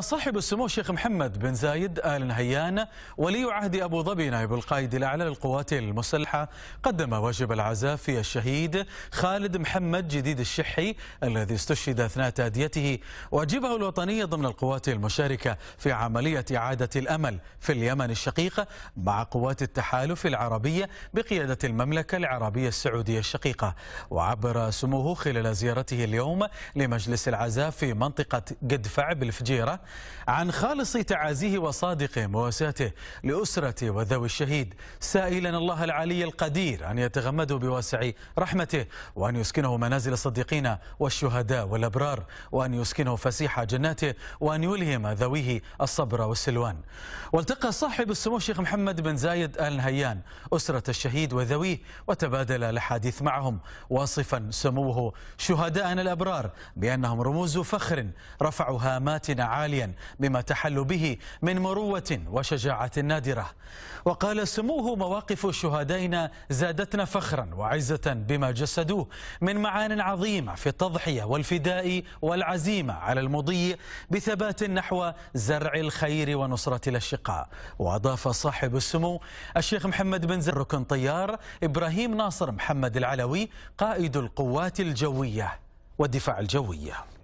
صاحب السمو الشيخ محمد بن زايد آل نهيان ولي عهد أبو ظبي نائب القائد الأعلى للقوات المسلحة قدم واجب العزاء في الشهيد خالد محمد جديد الشحي الذي استشهد أثناء تأديته واجبه الوطنية ضمن القوات المشاركة في عملية إعادة الأمل في اليمن الشقيقة مع قوات التحالف العربية بقيادة المملكة العربية السعودية الشقيقة وعبر سموه خلال زيارته اليوم لمجلس العزاء في منطقة قدفع بالفجيرة عن خالص تعازيه وصادق مواساته لأسرته وذوي الشهيد سائلا الله العلي القدير أن يتغمده بواسع رحمته وأن يسكنه منازل الصديقين والشهداء والأبرار وأن يسكنه فسيح جناته وأن يلهم ذويه الصبر والسلوان والتقى صاحب السمو الشيخ محمد بن زايد آل نهيان أسرة الشهيد وذويه وتبادل الأحاديث معهم واصفا سموه شهداءنا الأبرار بأنهم رموز فخر رفعوا هامات عالية عاليا بما تحل به من مروة وشجاعة نادرة وقال سموه مواقف شهدائنا زادتنا فخرا وعزة بما جسدوه من معان عظيمة في التضحية والفداء والعزيمة على المضي بثبات نحو زرع الخير ونصرة الأشقاء وأضاف صاحب السمو الشيخ محمد بن زر ركن طيار إبراهيم ناصر محمد العلوي قائد القوات الجوية والدفاع الجوية